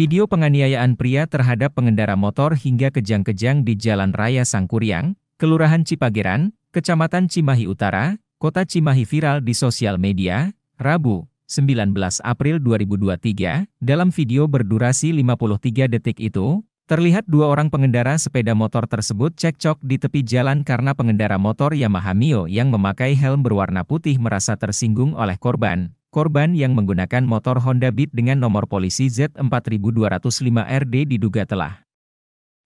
Video penganiayaan pria terhadap pengendara motor hingga kejang-kejang di Jalan Raya Sangkuriang, Kelurahan Cipageran, Kecamatan Cimahi Utara, Kota Cimahi viral di sosial media, Rabu, 19 April 2023, dalam video berdurasi 53 detik itu, terlihat dua orang pengendara sepeda motor tersebut cekcok di tepi jalan karena pengendara motor Yamaha Mio yang memakai helm berwarna putih merasa tersinggung oleh korban, Korban yang menggunakan motor Honda Beat dengan nomor polisi Z4205RD diduga telah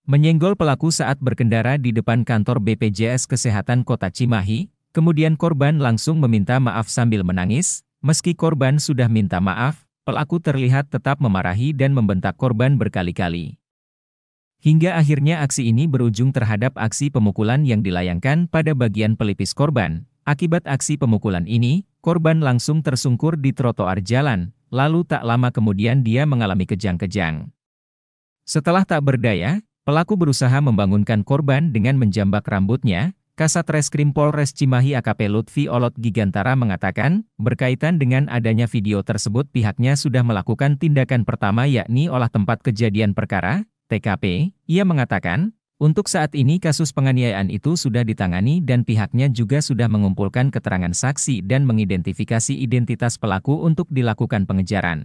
menyenggol pelaku saat berkendara di depan kantor BPJS Kesehatan Kota Cimahi, kemudian korban langsung meminta maaf sambil menangis, meski korban sudah minta maaf, pelaku terlihat tetap memarahi dan membentak korban berkali-kali. Hingga akhirnya aksi ini berujung terhadap aksi pemukulan yang dilayangkan pada bagian pelipis korban. Akibat aksi pemukulan ini, Korban langsung tersungkur di trotoar jalan, lalu tak lama kemudian dia mengalami kejang-kejang. Setelah tak berdaya, pelaku berusaha membangunkan korban dengan menjambak rambutnya, Kasat Reskrim Polres Cimahi AKP Lutfi Olot Gigantara mengatakan, berkaitan dengan adanya video tersebut pihaknya sudah melakukan tindakan pertama yakni olah tempat kejadian perkara, TKP. Ia mengatakan, untuk saat ini kasus penganiayaan itu sudah ditangani dan pihaknya juga sudah mengumpulkan keterangan saksi dan mengidentifikasi identitas pelaku untuk dilakukan pengejaran.